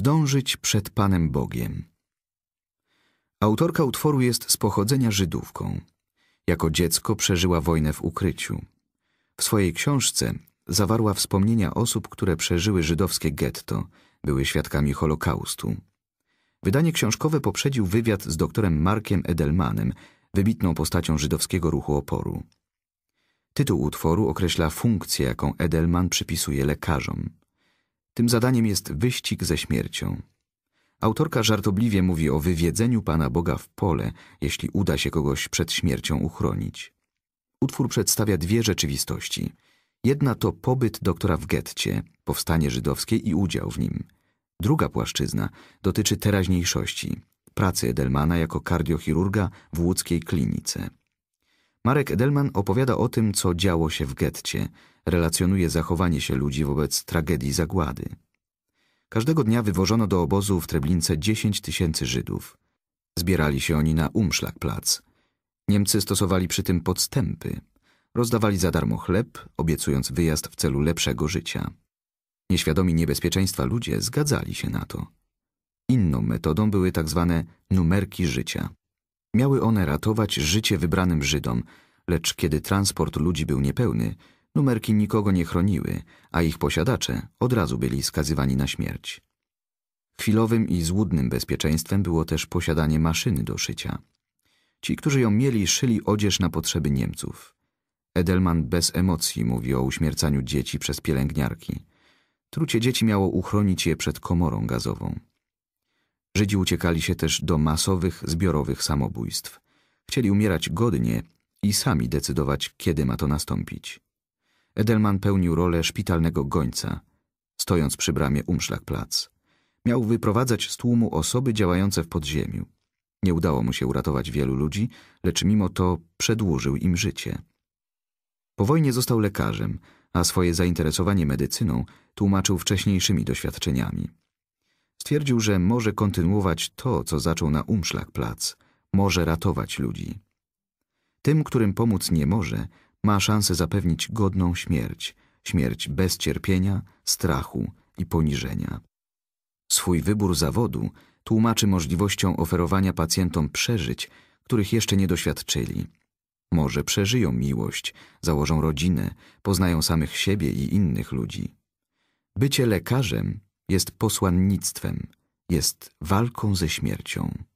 zdążyć przed Panem Bogiem. Autorka utworu jest z pochodzenia Żydówką. Jako dziecko przeżyła wojnę w ukryciu. W swojej książce zawarła wspomnienia osób, które przeżyły żydowskie getto, były świadkami Holokaustu. Wydanie książkowe poprzedził wywiad z doktorem Markiem Edelmanem, wybitną postacią żydowskiego ruchu oporu. Tytuł utworu określa funkcję, jaką Edelman przypisuje lekarzom. Tym zadaniem jest wyścig ze śmiercią. Autorka żartobliwie mówi o wywiedzeniu Pana Boga w pole, jeśli uda się kogoś przed śmiercią uchronić. Utwór przedstawia dwie rzeczywistości. Jedna to pobyt doktora w getcie, powstanie żydowskie i udział w nim. Druga płaszczyzna dotyczy teraźniejszości, pracy Edelmana jako kardiochirurga w łódzkiej klinice. Marek Edelman opowiada o tym, co działo się w getcie, relacjonuje zachowanie się ludzi wobec tragedii zagłady. Każdego dnia wywożono do obozu w Treblince 10 tysięcy Żydów. Zbierali się oni na Umschlagplatz. Niemcy stosowali przy tym podstępy. Rozdawali za darmo chleb, obiecując wyjazd w celu lepszego życia. Nieświadomi niebezpieczeństwa ludzie zgadzali się na to. Inną metodą były tak zwane numerki życia. Miały one ratować życie wybranym Żydom, lecz kiedy transport ludzi był niepełny, numerki nikogo nie chroniły, a ich posiadacze od razu byli skazywani na śmierć. Chwilowym i złudnym bezpieczeństwem było też posiadanie maszyny do szycia. Ci, którzy ją mieli, szyli odzież na potrzeby Niemców. Edelman bez emocji mówi o uśmiercaniu dzieci przez pielęgniarki. Trucie dzieci miało uchronić je przed komorą gazową. Żydzi uciekali się też do masowych, zbiorowych samobójstw. Chcieli umierać godnie i sami decydować, kiedy ma to nastąpić. Edelman pełnił rolę szpitalnego gońca, stojąc przy bramie plac. Miał wyprowadzać z tłumu osoby działające w podziemiu. Nie udało mu się uratować wielu ludzi, lecz mimo to przedłużył im życie. Po wojnie został lekarzem, a swoje zainteresowanie medycyną tłumaczył wcześniejszymi doświadczeniami. Stwierdził, że może kontynuować to, co zaczął na Plac, może ratować ludzi. Tym, którym pomóc nie może, ma szansę zapewnić godną śmierć, śmierć bez cierpienia, strachu i poniżenia. Swój wybór zawodu tłumaczy możliwością oferowania pacjentom przeżyć, których jeszcze nie doświadczyli. Może przeżyją miłość, założą rodzinę, poznają samych siebie i innych ludzi. Bycie lekarzem jest posłannictwem, jest walką ze śmiercią.